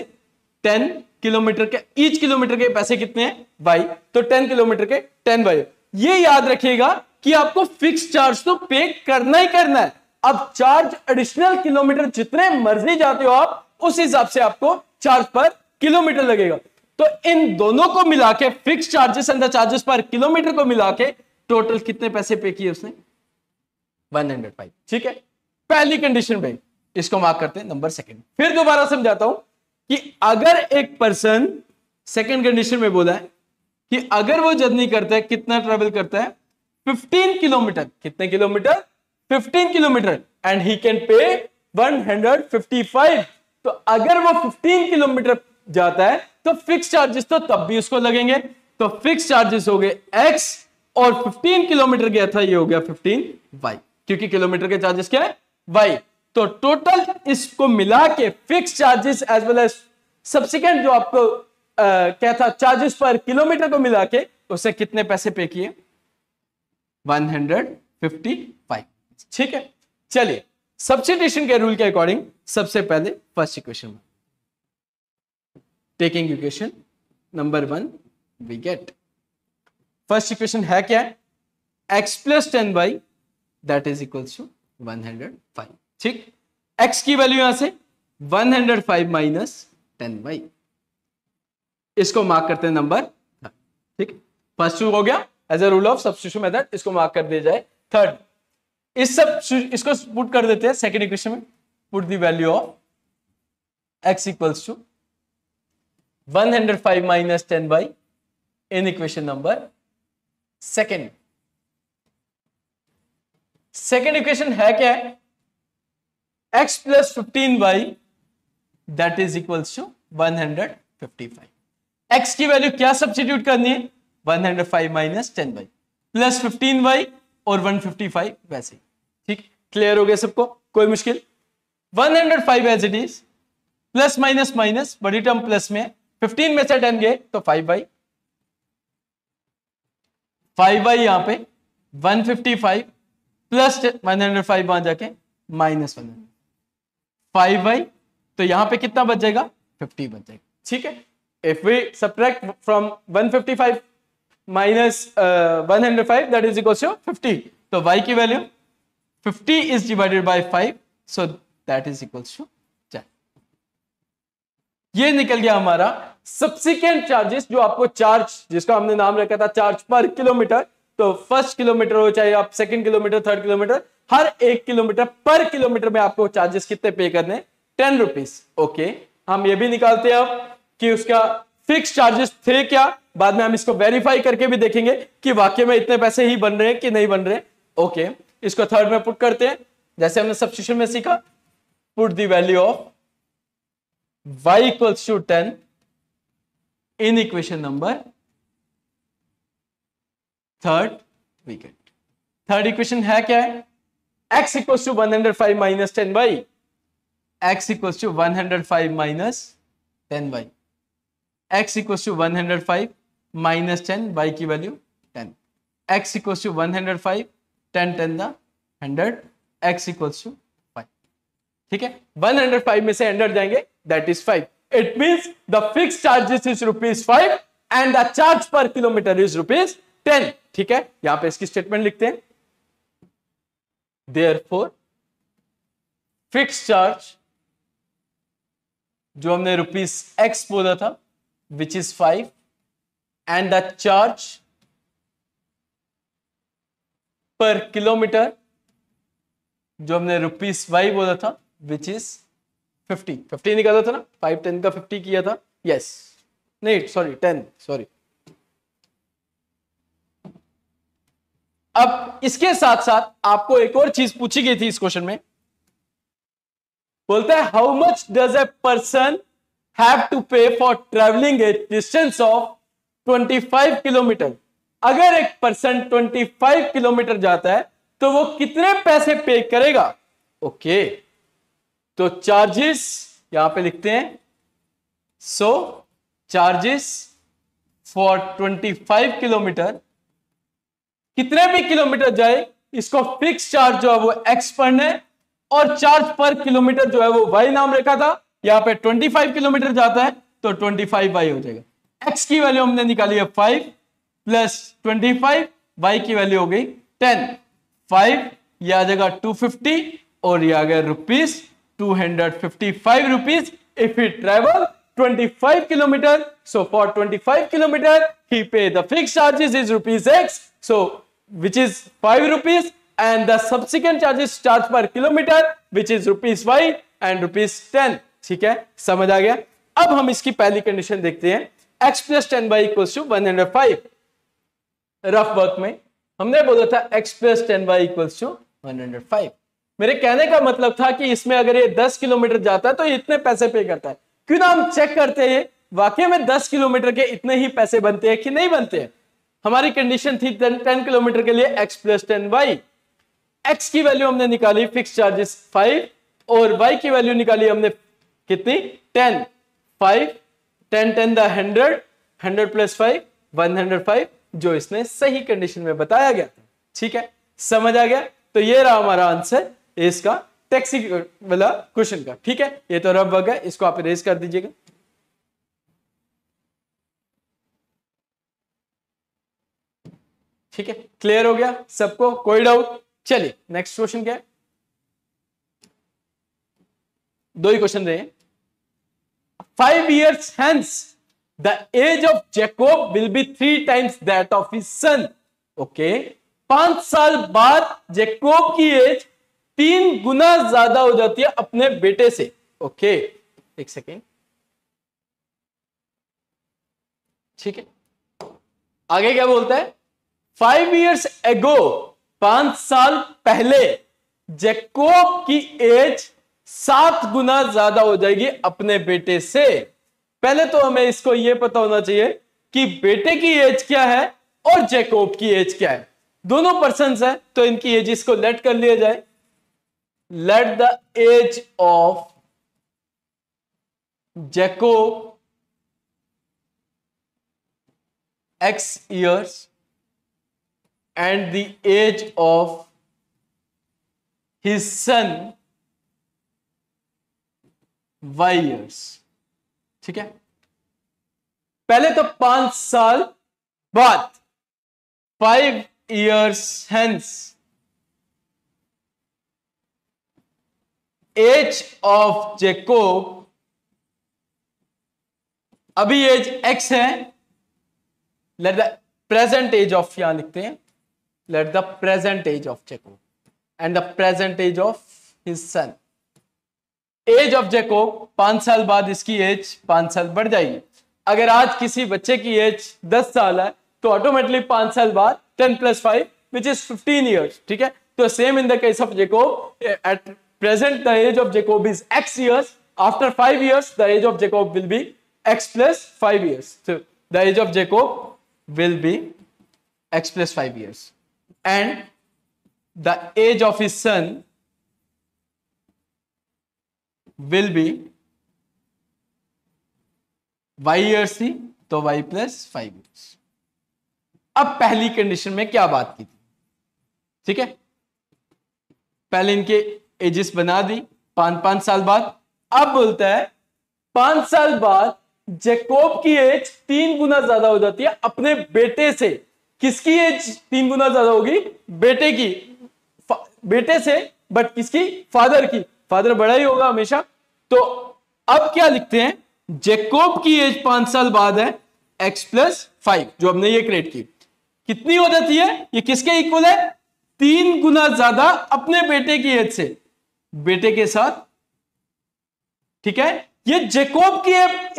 टेन किलोमीटर के ईच किलोमीटर के पैसे कितने हैं वाई तो टेन किलोमीटर के टेन वाई ये याद रखिएगा कि आपको फिक्स चार्ज तो पे करना ही करना है अब चार्ज एडिशनल किलोमीटर जितने मर्जी जाते हो आप उस हिसाब से आपको चार्ज पर किलोमीटर लगेगा तो इन दोनों को मिला के fix charges and the charges per kilometre को मिला के टोटल कितने पैसे पे किए उसने 105 ठीक है पहली कंडीशन पे इसको मार्क करते हैं नंबर सेकंड फिर दोबारा समझाता हूं कि अगर एक पर्सन सेकंड कंडीशन में बोला है कि अगर वो जर्नी करता है कितना ट्रेवल करता है 15 किलोमीटर कितने kilometre 15 kilometre and he can pay 155 तो अगर वो 15 किलोमीटर जाता है तो फिक्स चार्जेस तो तब भी उसको लगेंगे तो फिक्स चार्जेस हो गए एक्स और 15 किलोमीटर गया था ये हो गया 15 वाई क्योंकि किलोमीटर के चार्जेस क्या है वाई तो टोटल इसको मिला के fix charges as well as subsequent जो आपको क्या था चार्जेस पर किलोमीटर को मिला के उसे कितने पैसे पे किए 155 ठीक है चलिए सब्सिट्यूशन के रूल के अकॉर्डिंग सबसे पहले फर्स्ट इक्वेशन में taking equation number one we get first equation है क्या x plus ten by that is equal to 105 ठीक x की वैल्यू यहां से 105 hundred five minus ten y इसको मार्क करते हैं नंबर ठीक फर्स्ट हो गया as a rule of substitution method इसको मार्क कर दिया जाए थर्ड इस सब इसको पुट कर देते हैं सेकंड इक्वेशन में put the value of x equals to 105 hundred five minus ten by in equation number second second equation है क्या है x plus fifteen y that is equal to one hundred fifty five x की value क्या substitute करनी है one hundred five minus ten y plus fifteen y और one fifty five वैसे ठीक क्लियर हो गया सबको कोई मुश्किल one hundred five as it is plus minus minus बड़ी टर्म प्लस में फिफ्टीन में से टेन गए तो फाइव बाई फाइव बाई यहां पर one fifty five plus one hundred five वहां जाके minus one hundred five by तो यहां पे कितना बच जाएगा फिफ्टी बच जाएगा ठीक है if we subtract from one fifty five minus one hundred five that is equal to fifty तो y की value fifty is divided by five so that is equal to ये निकल गया हमारा सब्सिक्वेंट चार्जेस जो आपको चार्ज जिसका हमने नाम रखा था चार्ज पर किलोमीटर तो फर्स्ट किलोमीटर हो चाहे आप सेकंड किलोमीटर थर्ड किलोमीटर हर एक किलोमीटर पर किलोमीटर में आपको चार्जेस कितने पे करने टेन रुपीज ओके हम ये भी निकालते हैं अब कि उसका फिक्स चार्जेस थे क्या बाद में हम इसको वेरीफाई करके भी देखेंगे कि वाक्य में इतने पैसे ही बन रहे हैं कि नहीं बन रहे ओके okay. इसको थर्ड में पुट करते हैं जैसे हमने सब्सिट्यूशन में सीखा put the value of y equals to ten in equation number third we get third equation है क्या है x इक्व to one hundred five minus ten by x इक्व to one hundred five minus ten by x इक्व to one hundred five minus ten by की value ten x इक्व to one hundred five ten ten the hundred x इक्व to five ठीक है five में से hundred जाएंगे that is five it mean the fix charges is rupees five and the charge per kilometre is rupees ten ठीक है यहां पे इसकी स्टेटमेंट लिखते हैं देयर फोर फिक्स चार्ज जो हमने रुपीस एक्स बोला था which is five and the charge per kilometer जो हमने रुपीस वाई बोला था विच इज फिफ्टी फिफ्टी निकाला था ना फाइव टेन का फिफ्टी किया था यस yes. नहीं सॉरी टेन सॉरी अब इसके साथ साथ आपको एक और चीज पूछी गई थी इस क्वेश्चन में बोलता है how much does a person have to pay for travelling a distance of 25 kilometer अगर एक पर्सन 25 किलोमीटर जाता है तो वो कितने पैसे पे करेगा ओके okay. तो चार्जेस यहां पे लिखते हैं सो चार्जेस फॉर 25 किलोमीटर कितने भी किलोमीटर जाए इसको फिक्स चार्ज जो है वो एक्स पर है और चार्ज पर किलोमीटर जो है वो वाई नाम रखा था यहाँ पे 25 किलोमीटर जाता है तो 25 फाइव वाई हो जाएगा एक्स की वैल्यू हमने निकाली है 5 प्लस 25 वाई की वैल्यू हो गई 10 फाइव ये आ जाएगा 250 और ये आ गया rupees two hundred fifty five rupees if you travel 25 kilometer so for 25 kilometer ही pay the fix charges is rupees x so which is 5 rupees and the subsequent charges charged per kilometer which is rupees 5 and rupees 10 ठीक है समझ आ गया अब हम इसकी पहली condition देखते हैं x plus ten by equals to one hundred five rough work में हमने बोला था x plus ten by equals to one hundred five मेरे कहने का मतलब था कि इसमें अगर ये 10 किलोमीटर जाता है तो इतने पैसे पे करता है क्यों ना हम चेक करते हैं वाकई में 10 किलोमीटर के इतने ही पैसे बनते हैं कि नहीं बनते हैं हमारी कंडीशन थी टेन किलोमीटर के लिए x plus ten y x की वैल्यू हमने निकाली फिक्स चार्जेस फाइव और वाई की वैल्यू निकाली हमने कितनी ten five ten ten the hundred hundred plus five one hundred five जो इसने सही कंडीशन में बताया गया था ठीक है समझ आ गया तो ये रहा हमारा आंसर इसका टैक्सी वाला क्वेश्चन का ठीक है ये तो रब वर्ग है इसको आप इरेज कर दीजिएगा ठीक है क्लियर हो गया सबको कोई डाउट चलिए नेक्स्ट क्वेश्चन क्या है दो ही क्वेश्चन रहे five years hence the age of Jacob will be three times that of his son okay पांच साल बाद जैकोब की एज तीन गुना ज्यादा हो जाती है अपने बेटे से ओके एक सेकेंड ठीक है आगे क्या बोलता है फाइव ईयर्स एगो पांच साल पहले जैकोब की एज सात गुना ज्यादा हो जाएगी अपने बेटे से पहले तो हमें इसको यह पता होना चाहिए कि बेटे की एज क्या है और जैकोब की एज क्या है दोनों पर्सन है तो इनकी एज इसको लेट कर लिया जाए let the age of Jacob x years and the age of his son y years ठीक है पहले तो पांच साल बाद five years hence age of Jacob अभी एज एक्स है let the present age of यहां लिखते हैं let the present age of jacob and the present age of his son age of Jacob पांच साल बाद इसकी एज पांच साल बढ़ जाएगी अगर आज किसी बच्चे की एज दस साल है तो ऑटोमेटिकली पांच साल बाद ten plus five which is fifteen years ठीक है तो same in the case of Jacob at present the age of Jacob is x years after five years the age of Jacob will be x plus five years the age of Jacob will be x plus five years and the age of his son will be y years थी तो y plus five years अब पहली condition में क्या बात की थी ठीक है पहले इनके एजेस बना दी पांच पांच साल बाद अब बोलता है पांच साल बाद जेकोब की एज तीन गुना ज्यादा हो जाती है अपने बेटे से किसकी एज तीन गुना ज्यादा होगी बेटे की बेटे से बट किसकी फादर की फादर बड़ा ही होगा हमेशा तो अब क्या लिखते हैं जेकोब की एज पांच साल बाद है एक्स प्लस फाइव जो हमने ये क्रिएट की कितनी हो जाती है ये किसके इक्वल है तीन गुना ज्यादा अपने बेटे की एज से बेटे के साथ ठीक है ये जेकोब की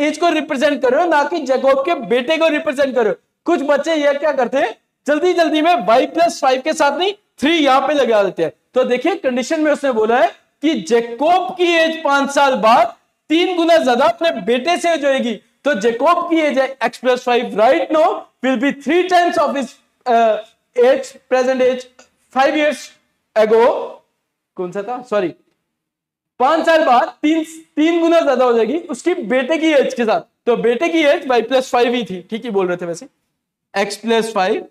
एज को रिप्रेजेंट कर रहे हो ना कि जेकोब के बेटे को रिप्रेजेंट कर रहे हो कुछ बच्चे यह क्या करते हैं जल्दी जल्दी में वाई प्लस फाइव के साथ नहीं थ्री यहां पे लगा देते हैं तो देखिए कंडीशन में उसने बोला है कि जेकोब की एज पांच साल बाद तीन गुना ज्यादा अपने बेटे से एज होगी तो जेकोब की एज है x plus five right no will be three times of is age present age five years ago कौन सा था सॉरी पांच साल बाद तीन तीन गुना ज्यादा हो जाएगी उसकी बेटे की एज के साथ तो बेटे की एज वाई प्लस फाइव ही थी ठीक ही बोल रहे थे वैसे एक्स प्लस फाइव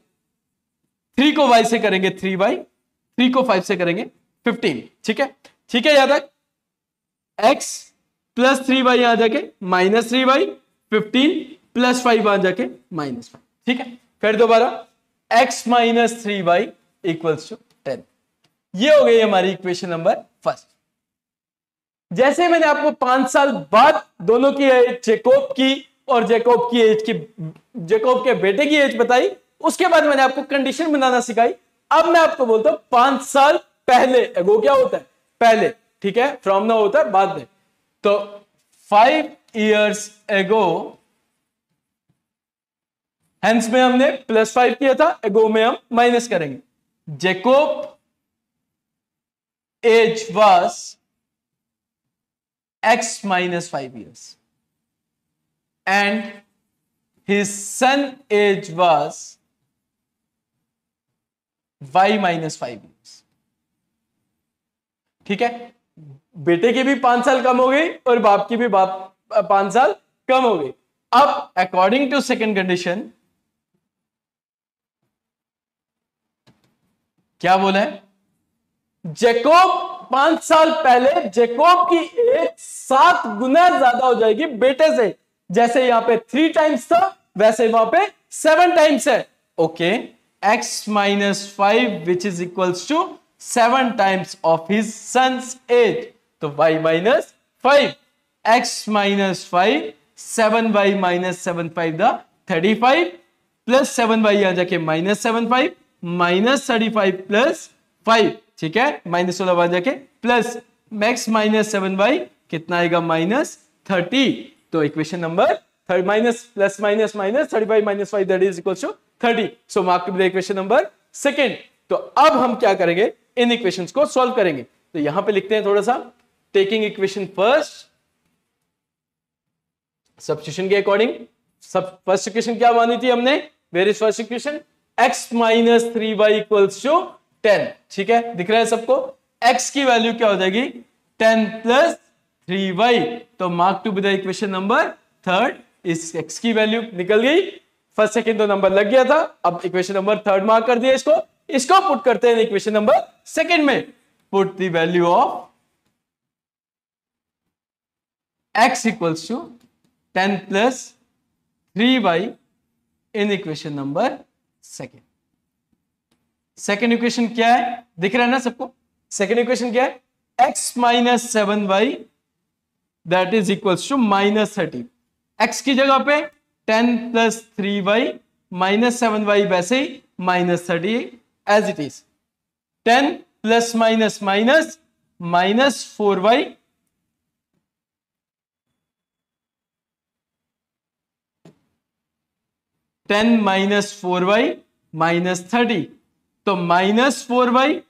थ्री को वाई से करेंगे थ्री वाई थ्री को फाइव से करेंगे फिफ्टीन ठीक है ठीक है यहां तक एक्स प्लस थ्री वाई यहां जाके minus three y fifteen plus five यहां जाके माइनस फाइव ठीक है फिर दोबारा x minus three Y equals to ten ये हो गई हमारी इक्वेशन नंबर फर्स्ट जैसे मैंने आपको पांच साल बाद दोनों की चेकअप की और जेकोब की एज की जेकोब के बेटे की एज बताई उसके बाद मैंने आपको कंडीशन बनाना सिखाई अब मैं आपको बोलता हूं पांच साल पहले एगो क्या होता है पहले ठीक है फ्रॉम ना होता है बाद में तो फाइव ईयर्स एगो हेंस में हमने प्लस फाइव किया था एगो में हम माइनस करेंगे Jacob age was x minus five years and his son age was y minus five years. ठीक है बेटे की भी पांच साल कम हो गई और बाप की भी बाप पांच साल कम हो गई अब अकॉर्डिंग टू सेकेंड कंडीशन क्या बोला है जेकोब पांच साल पहले जेकोब की एज सात गुना ज्यादा हो जाएगी बेटे से जैसे यहां पे थ्री टाइम्स था वैसे वहां पे सेवन टाइम्स है okay x minus five which is equals to seven times of his sons age तो y minus five x minus five seven y minus seven five the thirty five plus seven y यहां जाके minus seven five minus thirty five plus five ठीक है minus सोलह वहां जाके plus max minus seven y कितना आएगा minus thirty तो equation number third minus plus minus minus thirty five minus five that is equal to thirty so mark to equation number second तो अब हम क्या करेंगे इन इक्वेशन को solve करेंगे तो यहां पे लिखते हैं थोड़ा सा टेकिंग इक्वेशन फर्स्ट सब्सिट्यूशन के अकॉर्डिंग सब फर्स्ट इक्वेशन क्या मानी थी हमने is first equation x minus three Y equals to ten ठीक है दिख रहा है सबको एक्स की वैल्यू क्या हो जाएगी टेन प्लस थ्री वाई तो mark to be the equation number third इस एक्स की वैल्यू निकल गई फर्स्ट सेकेंड तो नंबर लग गया था अब इक्वेशन नंबर थर्ड मार्क कर दिया इसको इसको पुट करते हैं इक्वेशन नंबर सेकेंड में put the value of x equals to ten plus three y in equation number second second equation क्या है दिख रहा है ना सबको सेकेंड इक्वेशन क्या है x minus seven y that is equal to minus thirty x की जगह पे ten plus three y minus seven y वैसे ही minus thirty as it is ten plus minus minus minus four y ten minus four y minus thirty तो minus four y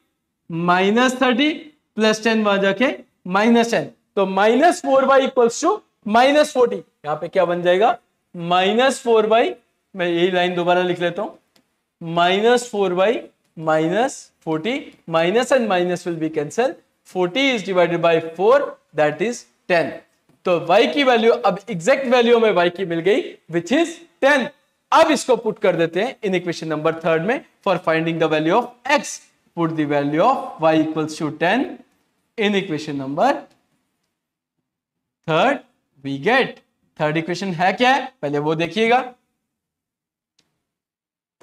minus thirty plus ten वहां जाके minus ten तो minus four y equals to minus forty यहां पे क्या बन जाएगा minus four by मैं यही लाइन दोबारा लिख लेता हूं minus four by minus forty minus and minus will be cancel forty is divided by four that is ten तो y की वैल्यू अब एग्जैक्ट वैल्यू में y की मिल गई विच इज टेन अब इसको पुट कर देते हैं इन इक्वेशन नंबर थर्ड में for finding the value of x put the value of y equals to ten in equation number third we get third equation है क्या है पहले वो देखिएगा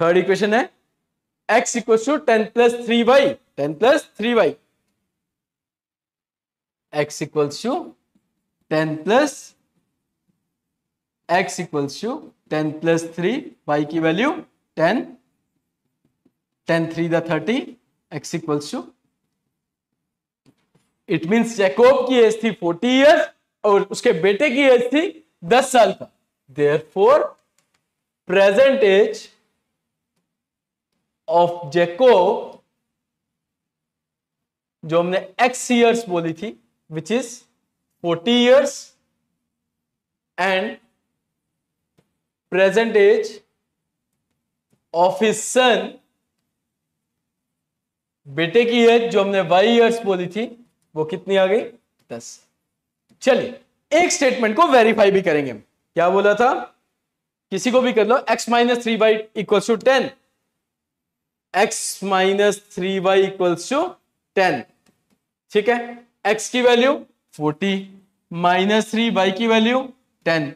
थर्ड इक्वेशन है x इक्व to ten plus three y ten plus three y x equals to ten plus x equals to ten plus three y की value ten ten three the thirty x equals to it means Jacob की age थी forty years और उसके बेटे की age थी दस साल का there four present age of Jacob जो हमने एक्स ईयर्स बोली थी which is forty years and present age of his son बेटे की एज जो हमने वाई ईयर्स बोली थी वो कितनी आ गई दस चलिए एक स्टेटमेंट को वेरीफाई भी करेंगे क्या बोला था किसी को भी कर लो x minus three Y equals to ten x minus three by equals to ten ठीक है एक्स की value forty minus three y की value ten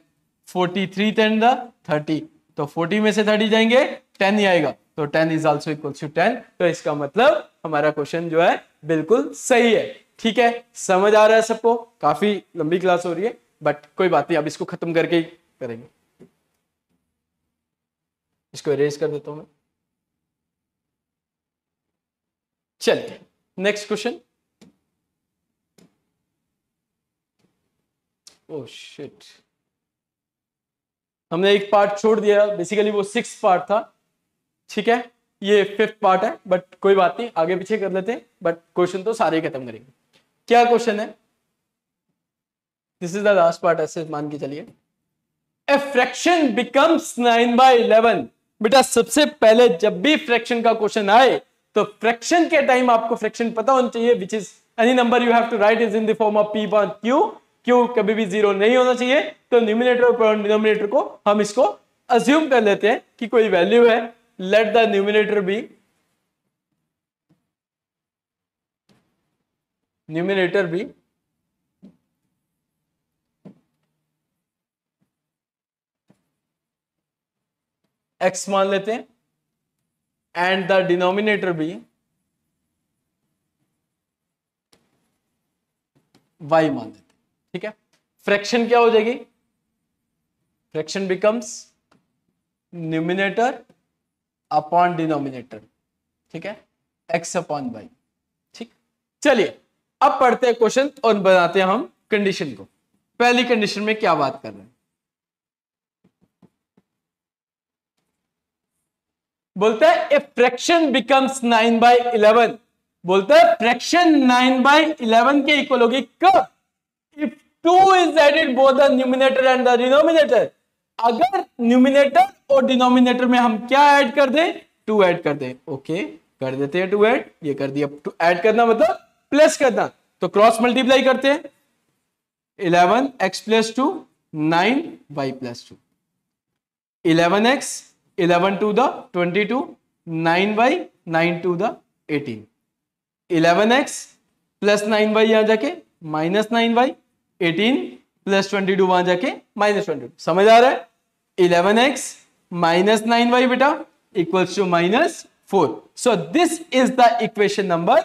forty three ten the thirty तो फोर्टी में से थर्टी जाएंगे टेन ही आएगा तो ten is also equals to ten तो इसका मतलब हमारा क्वेश्चन जो है बिल्कुल सही है ठीक है समझ आ रहा है सबको काफी लंबी क्लास हो रही है बट कोई बात नहीं अब इसको खत्म करके ही करेंगे इसको इरेज कर देता हूं मैं चलिए नेक्स्ट क्वेश्चन ओ शिट हमने एक पार्ट छोड़ दिया बेसिकली वो सिक्स पार्ट था ठीक है ये फिफ्थ पार्ट है बट कोई बात नहीं आगे पीछे कर लेते हैं बट क्वेश्चन तो सारे खत्म करेंगे क्या क्वेश्चन है this is the last part ऐसे मान के चलिए a fraction becomes nine by eleven बेटा सबसे पहले जब भी फ्रैक्शन का क्वेश्चन आए तो फ्रैक्शन के टाइम आपको फ्रैक्शन पता होना चाहिए which is any number you have to write is in term of p one q q कभी भी जीरो नहीं होना चाहिए तो न्यूमिनेटर और डिनोमिनेटर को हम इसको अज्यूम कर लेते हैं कि कोई वैल्यू है let the numerator be numerator भी एक्स मान लेते हैं एंड द डिनोमिनेटर भी वाई मान लेते हैं ठीक है फ्रैक्शन क्या हो जाएगी fraction becomes numerator upon denominator ठीक है एक्स अपॉन वाई ठीक चलिए अब पढ़ते हैं क्वेश्चन और बनाते हैं हम कंडीशन को पहली कंडीशन में क्या बात कर रहे हैं बोलते हैं a fraction becomes nine by eleven बोलते हैं फ्रैक्शन नाइन बाय इलेवन के इक्वल कब if two is added both the numerator and the denominator अगर न्यूमिनेटर और डिनोमिनेटर में हम क्या ऐड कर दें टू ऐड कर दें ओके okay, कर देते हैं टू ऐड ये कर दिया टू ऐड करना मतलब प्लस करना तो क्रॉस मल्टीप्लाई करते हैं eleven x plus two nine y plus two eleven x eleven two the twenty two nine y nine two the eighteen eleven x plus nine y यहां जाके minus nine y eighteen plus twenty two वहां जाके minus twenty two समझ आ रहा है eleven x minus nine y बेटा equals to minus four so this is the equation number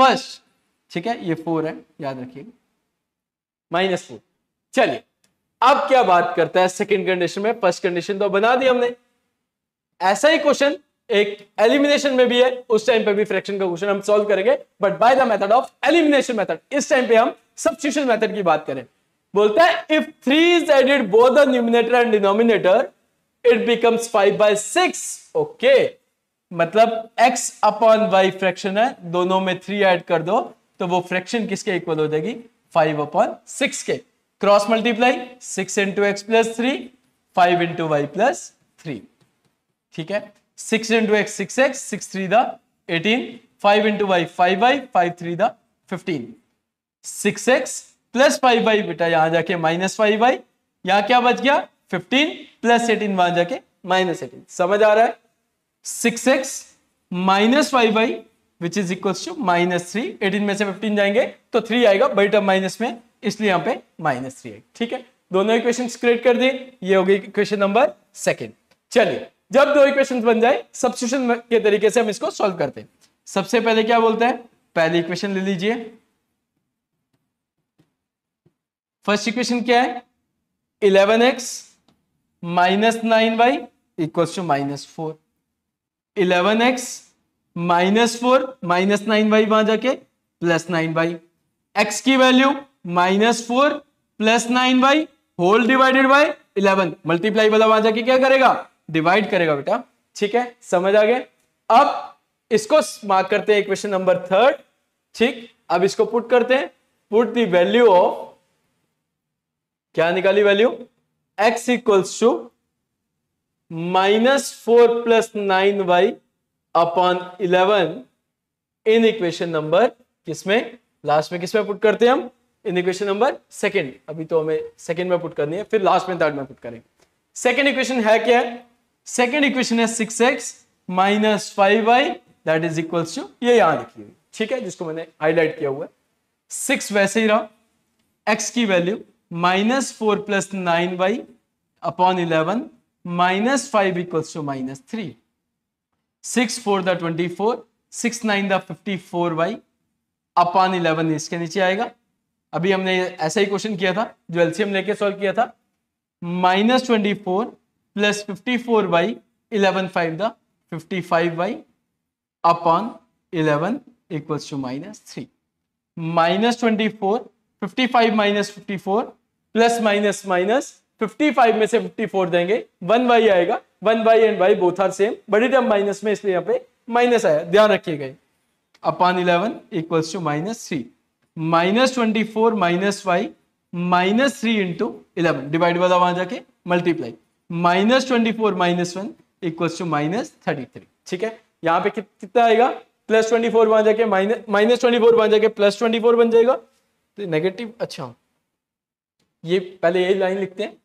first ठीक है ये फोर है याद रखिएगा माइनस फोर चलिए अब क्या बात करता है सेकेंड कंडीशन में फर्स्ट कंडीशन तो बना दी हमने ऐसा ही क्वेश्चन एक एलिमिनेशन में भी है उस टाइम पे भी फ्रैक्शन का क्वेश्चन हम सॉल्व करेंगे but by the method of elimination method इस टाइम पे हम सब्सिट्यूशन मेथड की बात करें बोलता है if three is added both the numerator and denominator it becomes five by six okay मतलब x अपॉन वाई फ्रैक्शन है दोनों में थ्री ऐड कर दो तो वो फ्रैक्शन किसके इक्वल हो जाएगी फाइव अपॉन सिक्स के cross multiply six into x plus three five into y plus three ठीक है six into x six x six three the eighteen five into y five y five three the fifteen six x plus five y बेटा यहां जाके minus five Y यहां क्या बच गया fifteen plus eighteen वहां जाके माइनस एटीन समझ आ रहा है six x minus five y which is equal to minus three eighteen में से फिफ्टीन जाएंगे तो थ्री आएगा बड़ी टर्म माइनस में इसलिए यहाँ पे माइनस थ्री ठीक है दोनों इक्वेशन क्रिएट कर दी ये हो गई इक्वेशन नंबर सेकेंड चलिए जब दो इक्वेशन बन जाए सब्सिट्यूशन के तरीके से हम इसको सॉल्व करते हैं सबसे पहले क्या बोलते हैं पहली इक्वेशन ले लीजिए फर्स्ट इक्वेशन क्या है eleven x minus nine y equal to minus four eleven x minus four minus nine y वहां जाके प्लस नाइन वाई एक्स की value minus four plus nine y whole divided by eleven multiply वाला वहां जाके क्या करेगा divide करेगा बेटा ठीक है समझ आ गए अब इसको मार्क करते हैं इक्वेशन नंबर थर्ड ठीक अब इसको पुट करते हैं पुट दी वैल्यू ऑफ क्या निकाली value x equals to minus four plus nine y upon eleven in equation number किसमें लास्ट में किसमें पुट करते हैं हम इन इक्वेशन नंबर सेकंड अभी तो हमें सेकंड में पुट करनी है फिर लास्ट में थर्ड में पुट करेंगे सेकंड इक्वेशन है क्या सेकंड इक्वेशन है six x minus five y that is equal to ये यहां लिखी हुई ठीक है जिसको मैंने हाईलाइट किया हुआ है सिक्स वैसे ही रहा एक्स की value minus four plus nine y upon eleven minus five equals to minus three six four the twenty four six nine the fifty four by upon eleven इसके नीचे आएगा अभी हमने ऐसा ही क्वेश्चन किया था जो एलसीएम लेके सॉल्व किया था minus twenty four plus fifty four by eleven five the fifty five by upon eleven equals to minus three minus twenty four fifty five minus fifty four plus minus minus fifty five में से fifty four देंगे one by आएगा one by and y both are same बड़ी term minus में इसलिए यहाँ पे minus आया ध्यान रखिएगा upon eleven equals to minus three minus twenty four minus Y minus three into eleven divide वाला वहां जाके multiply minus twenty four minus one equals to minus thirty three ठीक है यहाँ पे कितना आएगा प्लस ट्वेंटी फोर वहां जाके माइनस माइनस ट्वेंटी फोर वहां जाके प्लस ट्वेंटी फोर बन जाएगा तो नेगेटिव अच्छा ये पहले यही लाइन लिखते हैं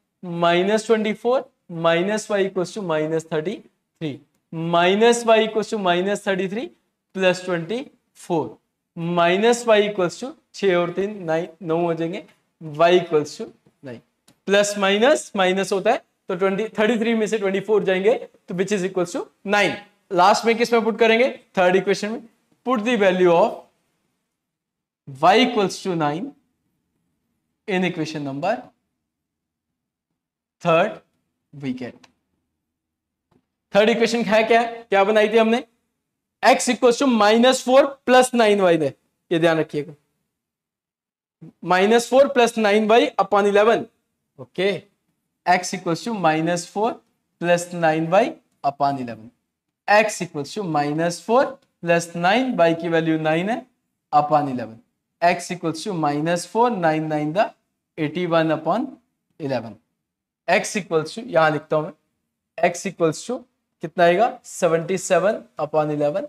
minus twenty four minus y equal to minus thirty three minus y equal to minus thirty three plus twenty four minus Y equals to छः और तीन नाइन नौ हो जाएंगे y equals to nine plus minus minus होता है तो twenty thirty three में से ट्वेंटी फोर जाएंगे तो which is equals to nine last में किस में पुट करेंगे थर्ड इक्वेशन में put the value of y equals to nine in equation number third we get third equation है क्या क्या बनाई थी हमने x equal to minus four plus nine y ने ये ध्यान रखिएगा minus four plus nine y upon eleven okay x equal to minus four plus nine y upon eleven x equal to minus four plus nine y की value nine है upon eleven x equal to minus four nine nine the eighty one upon eleven x equals to यहां लिखता हूं x equals to कितना आएगा seventy seven upon eleven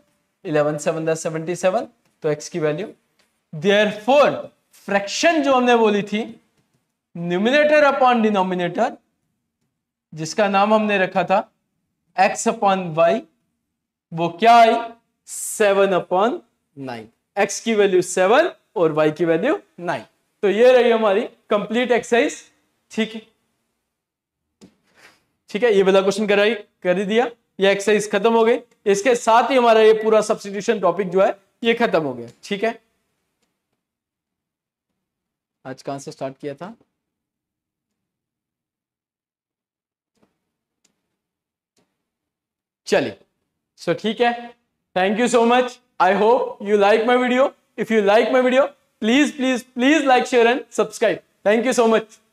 eleven seven the seven तो x की value therefore fraction जो हमने बोली थी न्यूमिनेटर अपॉन डिनोमिनेटर जिसका नाम हमने रखा था एक्स अपॉन वाई वो क्या आई सेवन अपॉन नाइन एक्स की वैल्यू सेवन और वाई की वैल्यू नाइन तो ये रही हमारी कंप्लीट एक्सरसाइज ठीक है ठीक है ये वाला क्वेश्चन कराई कर दिया ये एक्सरसाइज खत्म हो गई इसके साथ ही हमारा ये पूरा सब्सटीट्यूशन टॉपिक जो है ये खत्म हो गया ठीक है आज कहां से स्टार्ट किया था चलिए सो so, ठीक है thank you so much I hope you like my video if you like my video please please please like share and subscribe thank you so much